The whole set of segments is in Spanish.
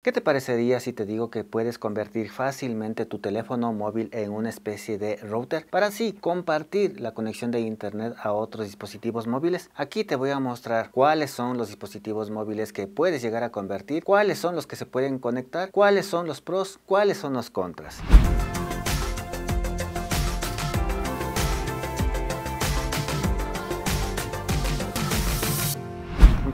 ¿Qué te parecería si te digo que puedes convertir fácilmente tu teléfono móvil en una especie de router para así compartir la conexión de internet a otros dispositivos móviles? Aquí te voy a mostrar cuáles son los dispositivos móviles que puedes llegar a convertir, cuáles son los que se pueden conectar, cuáles son los pros, cuáles son los contras.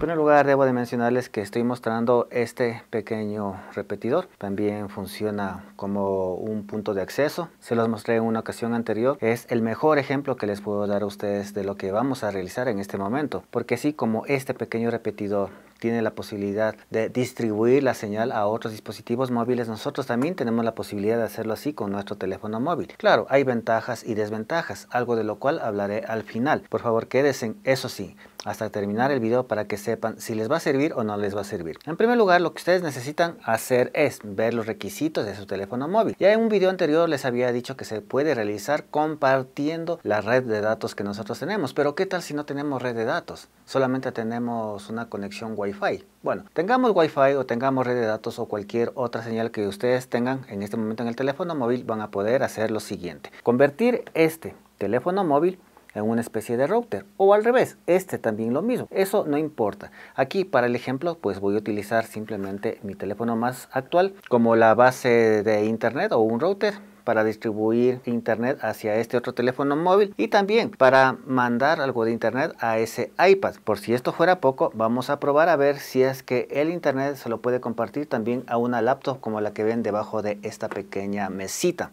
primer lugar, debo de mencionarles que estoy mostrando este pequeño repetidor. También funciona como un punto de acceso. Se los mostré en una ocasión anterior. Es el mejor ejemplo que les puedo dar a ustedes de lo que vamos a realizar en este momento. Porque así como este pequeño repetidor tiene la posibilidad de distribuir la señal a otros dispositivos móviles, nosotros también tenemos la posibilidad de hacerlo así con nuestro teléfono móvil. Claro, hay ventajas y desventajas, algo de lo cual hablaré al final. Por favor, quédense, eso sí, hasta terminar el video para que sepan si les va a servir o no les va a servir. En primer lugar, lo que ustedes necesitan hacer es ver los requisitos de su teléfono móvil. Ya en un video anterior les había dicho que se puede realizar compartiendo la red de datos que nosotros tenemos, pero ¿qué tal si no tenemos red de datos? Solamente tenemos una conexión wi bueno, tengamos Wi-Fi o tengamos red de datos o cualquier otra señal que ustedes tengan en este momento en el teléfono móvil, van a poder hacer lo siguiente. Convertir este teléfono móvil en una especie de router o al revés, este también lo mismo, eso no importa. Aquí para el ejemplo pues voy a utilizar simplemente mi teléfono más actual como la base de internet o un router para distribuir internet hacia este otro teléfono móvil y también para mandar algo de internet a ese iPad. Por si esto fuera poco, vamos a probar a ver si es que el internet se lo puede compartir también a una laptop como la que ven debajo de esta pequeña mesita.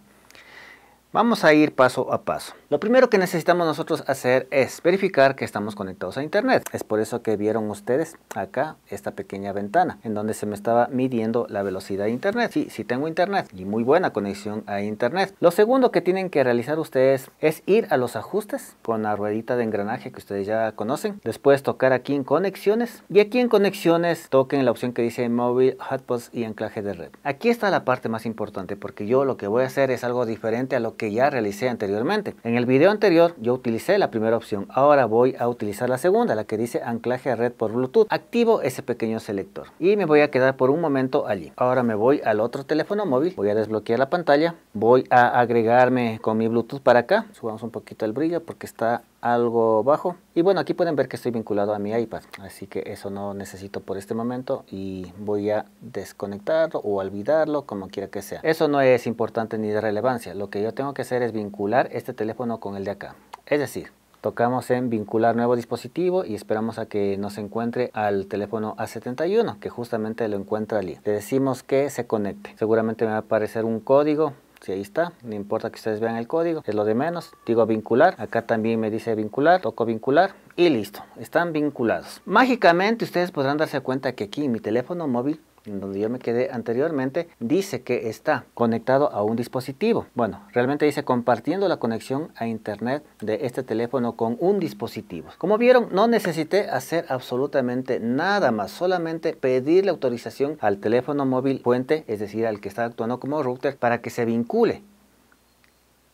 Vamos a ir paso a paso. Lo primero que necesitamos nosotros hacer es verificar que estamos conectados a internet. Es por eso que vieron ustedes acá esta pequeña ventana en donde se me estaba midiendo la velocidad de internet. Sí, sí tengo internet y muy buena conexión a internet. Lo segundo que tienen que realizar ustedes es ir a los ajustes con la ruedita de engranaje que ustedes ya conocen. Después tocar aquí en conexiones y aquí en conexiones toquen la opción que dice móvil, hotpots y anclaje de red. Aquí está la parte más importante porque yo lo que voy a hacer es algo diferente a lo que que ya realicé anteriormente. En el video anterior yo utilicé la primera opción, ahora voy a utilizar la segunda, la que dice anclaje a red por Bluetooth. Activo ese pequeño selector y me voy a quedar por un momento allí. Ahora me voy al otro teléfono móvil, voy a desbloquear la pantalla, voy a agregarme con mi Bluetooth para acá, subamos un poquito el brillo porque está algo bajo. Y bueno, aquí pueden ver que estoy vinculado a mi iPad, así que eso no necesito por este momento y voy a desconectarlo o olvidarlo, como quiera que sea. Eso no es importante ni de relevancia, lo que yo tengo que hacer es vincular este teléfono con el de acá. Es decir, tocamos en vincular nuevo dispositivo y esperamos a que nos encuentre al teléfono A71 que justamente lo encuentra allí le decimos que se conecte seguramente me va a aparecer un código si ahí está, no importa que ustedes vean el código, es lo de menos, digo vincular, acá también me dice vincular, toco vincular y listo, están vinculados. Mágicamente ustedes podrán darse cuenta que aquí mi teléfono móvil donde yo me quedé anteriormente, dice que está conectado a un dispositivo. Bueno, realmente dice compartiendo la conexión a internet de este teléfono con un dispositivo. Como vieron, no necesité hacer absolutamente nada más, solamente pedirle autorización al teléfono móvil fuente, es decir, al que está actuando como router, para que se vincule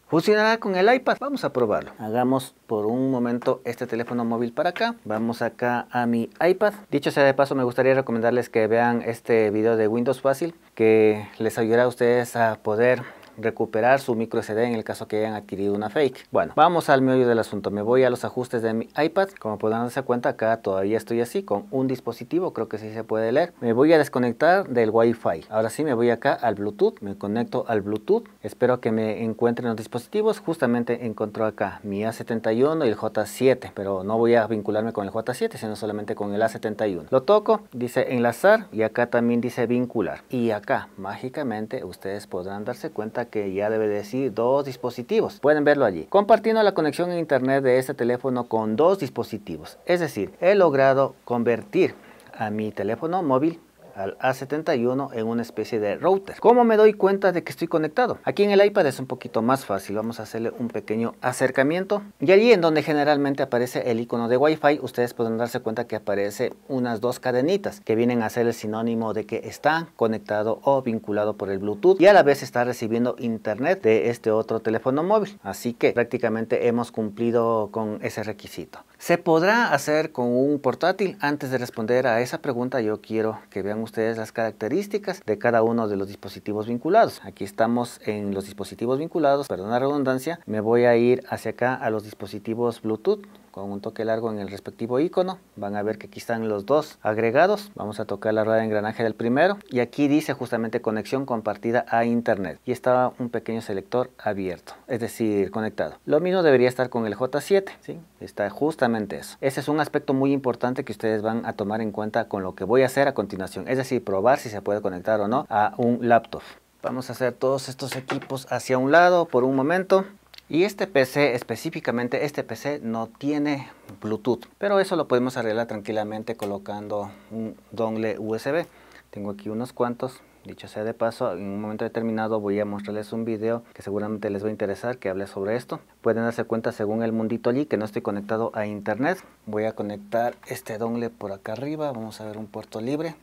¿Funcionará con el iPad, vamos a probarlo. Hagamos por un momento este teléfono móvil para acá. Vamos acá a mi iPad. Dicho sea de paso, me gustaría recomendarles que vean este video de Windows Fácil, que les ayudará a ustedes a poder recuperar su micro SD en el caso que hayan adquirido una fake. Bueno, vamos al medio del asunto. Me voy a los ajustes de mi iPad. Como podrán darse cuenta, acá todavía estoy así con un dispositivo. Creo que sí se puede leer. Me voy a desconectar del Wi-Fi. Ahora sí me voy acá al Bluetooth. Me conecto al Bluetooth. Espero que me encuentren los dispositivos. Justamente encontró acá mi A71 y el J7. Pero no voy a vincularme con el J7, sino solamente con el A71. Lo toco. Dice enlazar y acá también dice vincular. Y acá mágicamente ustedes podrán darse cuenta que ya debe decir dos dispositivos. Pueden verlo allí. Compartiendo la conexión en internet de este teléfono con dos dispositivos. Es decir, he logrado convertir a mi teléfono móvil al A71 en una especie de router. ¿Cómo me doy cuenta de que estoy conectado? Aquí en el iPad es un poquito más fácil, vamos a hacerle un pequeño acercamiento y allí en donde generalmente aparece el icono de Wi-Fi, ustedes pueden darse cuenta que aparece unas dos cadenitas que vienen a ser el sinónimo de que está conectado o vinculado por el Bluetooth y a la vez está recibiendo internet de este otro teléfono móvil. Así que prácticamente hemos cumplido con ese requisito. ¿Se podrá hacer con un portátil? Antes de responder a esa pregunta yo quiero que vean ustedes las características de cada uno de los dispositivos vinculados. Aquí estamos en los dispositivos vinculados, perdón la redundancia, me voy a ir hacia acá a los dispositivos Bluetooth con un toque largo en el respectivo icono. Van a ver que aquí están los dos agregados. Vamos a tocar la rueda de engranaje del primero y aquí dice justamente conexión compartida a internet y está un pequeño selector abierto, es decir, conectado. Lo mismo debería estar con el J7, ¿sí? Está justamente eso. Ese es un aspecto muy importante que ustedes van a tomar en cuenta con lo que voy a hacer a continuación, es decir, probar si se puede conectar o no a un laptop. Vamos a hacer todos estos equipos hacia un lado por un momento. Y este PC, específicamente este PC, no tiene Bluetooth, pero eso lo podemos arreglar tranquilamente colocando un dongle USB. Tengo aquí unos cuantos, dicho sea de paso, en un momento determinado voy a mostrarles un video que seguramente les va a interesar que hable sobre esto. Pueden darse cuenta según el mundito allí que no estoy conectado a internet. Voy a conectar este dongle por acá arriba, vamos a ver un puerto libre.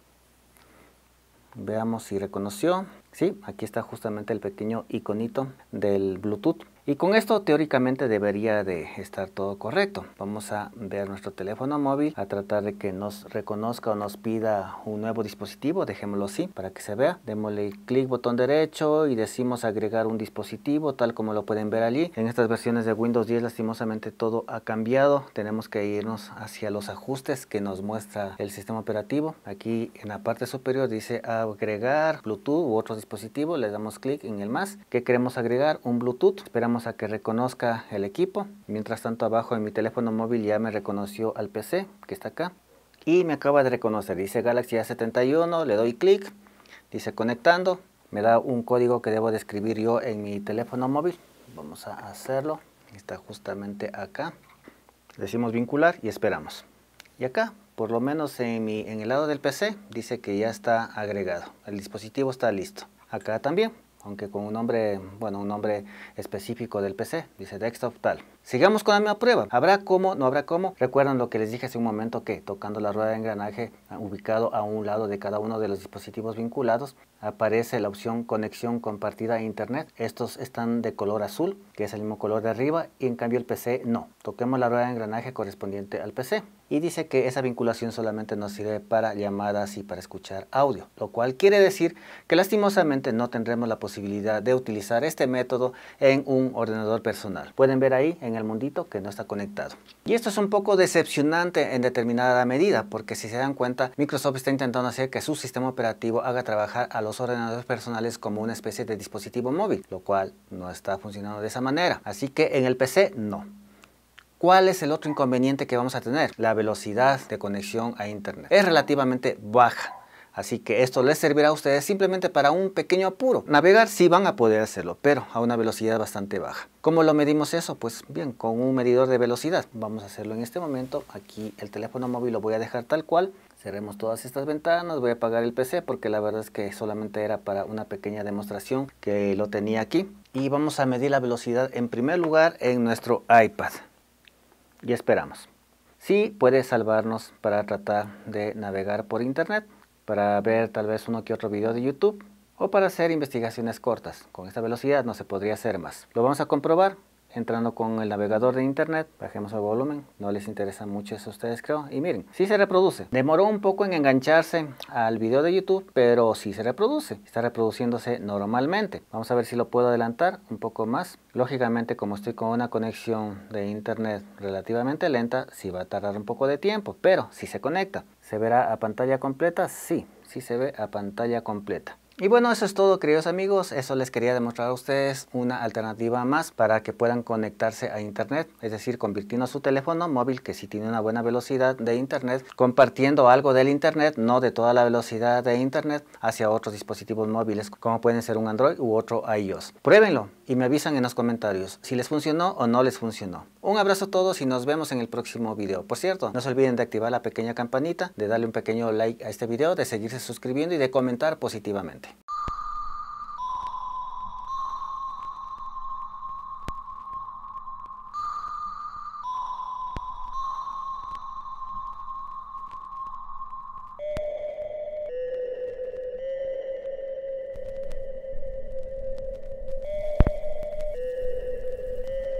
Veamos si reconoció. Sí, aquí está justamente el pequeño iconito del Bluetooth y con esto teóricamente debería de estar todo correcto. Vamos a ver nuestro teléfono móvil, a tratar de que nos reconozca o nos pida un nuevo dispositivo, dejémoslo así para que se vea. Démosle clic botón derecho y decimos agregar un dispositivo tal como lo pueden ver allí. En estas versiones de Windows 10 lastimosamente todo ha cambiado. Tenemos que irnos hacia los ajustes que nos muestra el sistema operativo. Aquí en la parte superior dice agregar Bluetooth u otro dispositivo Le damos clic en el más. qué queremos agregar? Un Bluetooth. Esperamos a que reconozca el equipo. Mientras tanto abajo en mi teléfono móvil ya me reconoció al PC que está acá. Y me acaba de reconocer, dice Galaxy A71, le doy clic, dice conectando, me da un código que debo describir escribir yo en mi teléfono móvil. Vamos a hacerlo, está justamente acá. Decimos vincular y esperamos. Y acá, por lo menos en, en el lado del PC, dice que ya está agregado. El dispositivo está listo. Acá también, aunque con un nombre, bueno, un nombre específico del PC, dice desktop tal. Sigamos con la misma prueba. ¿Habrá cómo? ¿No habrá cómo? Recuerdan lo que les dije hace un momento que tocando la rueda de engranaje ubicado a un lado de cada uno de los dispositivos vinculados, aparece la opción conexión compartida a internet. Estos están de color azul, que es el mismo color de arriba, y en cambio el PC no. Toquemos la rueda de engranaje correspondiente al PC. Y dice que esa vinculación solamente nos sirve para llamadas y para escuchar audio, lo cual quiere decir que lastimosamente no tendremos la posibilidad de utilizar este método en un ordenador personal. Pueden ver ahí en el mundito que no está conectado. Y esto es un poco decepcionante en determinada medida, porque si se dan cuenta, Microsoft está intentando hacer que su sistema operativo haga trabajar a los ordenadores personales como una especie de dispositivo móvil, lo cual no está funcionando de esa manera. Así que en el PC no. ¿Cuál es el otro inconveniente que vamos a tener? La velocidad de conexión a Internet. Es relativamente baja Así que esto les servirá a ustedes simplemente para un pequeño apuro. Navegar sí van a poder hacerlo, pero a una velocidad bastante baja. ¿Cómo lo medimos eso? Pues bien, con un medidor de velocidad. Vamos a hacerlo en este momento. Aquí el teléfono móvil lo voy a dejar tal cual. Cerremos todas estas ventanas, voy a apagar el PC porque la verdad es que solamente era para una pequeña demostración que lo tenía aquí. Y vamos a medir la velocidad en primer lugar en nuestro iPad. Y esperamos. Sí puede salvarnos para tratar de navegar por internet para ver tal vez uno que otro video de YouTube o para hacer investigaciones cortas. Con esta velocidad no se podría hacer más. Lo vamos a comprobar entrando con el navegador de internet, bajemos el volumen, no les interesa mucho eso a ustedes creo, y miren, si se reproduce, demoró un poco en engancharse al video de YouTube, pero sí se reproduce, está reproduciéndose normalmente, vamos a ver si lo puedo adelantar un poco más, lógicamente como estoy con una conexión de internet relativamente lenta, sí va a tardar un poco de tiempo, pero si sí se conecta, ¿se verá a pantalla completa? Sí, sí se ve a pantalla completa. Y bueno, eso es todo, queridos amigos. Eso les quería demostrar a ustedes una alternativa más para que puedan conectarse a Internet, es decir, convirtiendo su teléfono móvil, que sí tiene una buena velocidad de Internet, compartiendo algo del Internet, no de toda la velocidad de Internet, hacia otros dispositivos móviles, como pueden ser un Android u otro iOS. Pruébenlo y me avisan en los comentarios si les funcionó o no les funcionó. Un abrazo a todos y nos vemos en el próximo video. Por cierto, no se olviden de activar la pequeña campanita, de darle un pequeño like a este video, de seguirse suscribiendo y de comentar positivamente.